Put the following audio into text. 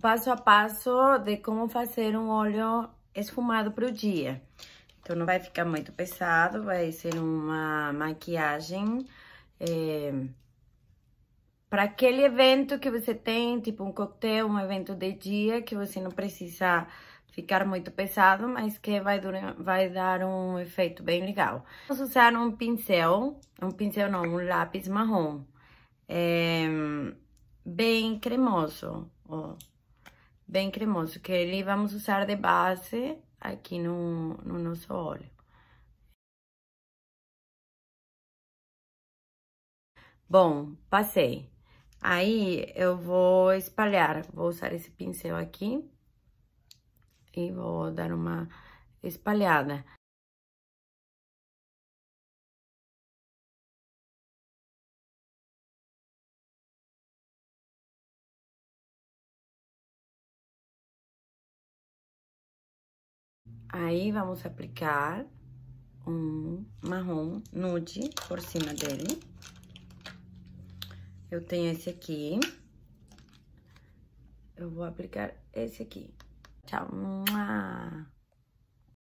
passo a passo de como fazer um óleo esfumado para o dia. Então, não vai ficar muito pesado, vai ser uma maquiagem é, eh, para aquele evento que você tem, tipo um coquetel, um evento de dia, que você não precisa ficar muito pesado, mas que vai, durar, vai dar um efeito bem legal. Vamos usar um pincel, um pincel não, um lápis marrom, é, bem cremoso, ó bem cremoso, que ele vamos usar de base aqui no, no nosso óleo. Bom, passei. Aí, eu vou espalhar, vou usar esse pincel aqui e vou dar uma espalhada. Aí, vamos aplicar um marrom nude por cima dele. Eu tenho esse aqui. Eu vou aplicar esse aqui. Tchau.